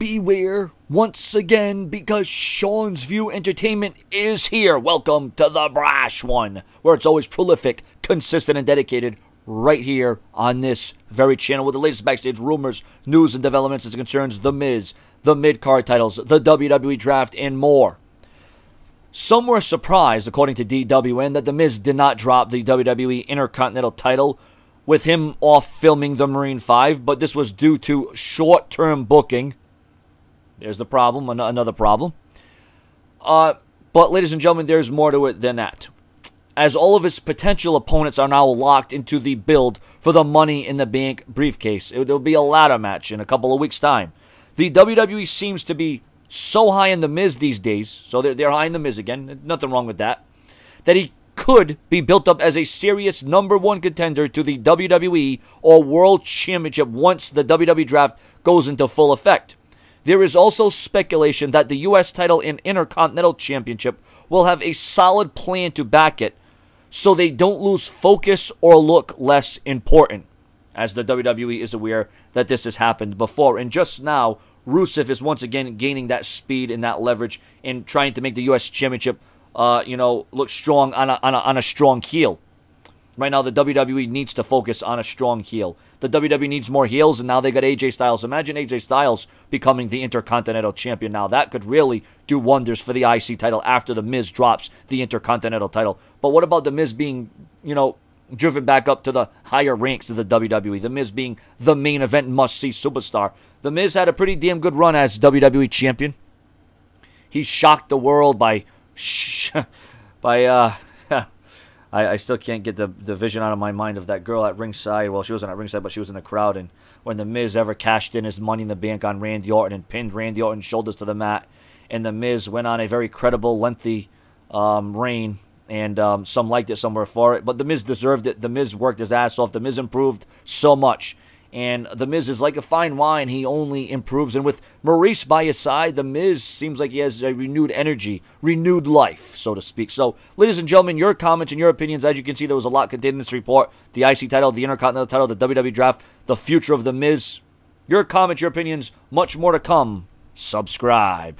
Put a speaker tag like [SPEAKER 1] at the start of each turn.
[SPEAKER 1] beware once again because Sean's View Entertainment is here. Welcome to the brash one, where it's always prolific, consistent, and dedicated right here on this very channel with the latest backstage rumors, news, and developments as concerns The Miz, the mid-card titles, the WWE Draft, and more. Some were surprised, according to DWN, that The Miz did not drop the WWE Intercontinental title with him off filming The Marine 5, but this was due to short-term booking there's the problem, another problem. Uh, but, ladies and gentlemen, there's more to it than that. As all of his potential opponents are now locked into the build for the Money in the Bank briefcase, it will be a ladder match in a couple of weeks' time. The WWE seems to be so high in the Miz these days, so they're, they're high in the Miz again, nothing wrong with that, that he could be built up as a serious number one contender to the WWE or World Championship once the WWE draft goes into full effect. There is also speculation that the U.S. title and Intercontinental Championship will have a solid plan to back it so they don't lose focus or look less important, as the WWE is aware that this has happened before. And just now, Rusev is once again gaining that speed and that leverage and trying to make the U.S. Championship, uh, you know, look strong on a, on a, on a strong heel. Right now, the WWE needs to focus on a strong heel. The WWE needs more heels, and now they got AJ Styles. Imagine AJ Styles becoming the Intercontinental Champion now. That could really do wonders for the IC title after The Miz drops the Intercontinental title. But what about The Miz being, you know, driven back up to the higher ranks of the WWE. The Miz being the main event must see superstar. The Miz had a pretty damn good run as WWE champion. He shocked the world by by uh, I, I still can't get the, the vision out of my mind of that girl at ringside. Well, she wasn't at ringside, but she was in the crowd. And when The Miz ever cashed in his money in the bank on Randy Orton and pinned Randy Orton's shoulders to the mat, and The Miz went on a very credible, lengthy um, reign. And um, some liked it, some were for it. But The Miz deserved it. The Miz worked his ass off. The Miz improved so much. And The Miz is like a fine wine. He only improves. And with Maurice by his side, The Miz seems like he has a renewed energy, renewed life, so to speak. So, ladies and gentlemen, your comments and your opinions. As you can see, there was a lot contained in this report the IC title, the Intercontinental title, the WWE draft, the future of The Miz. Your comments, your opinions, much more to come. Subscribe.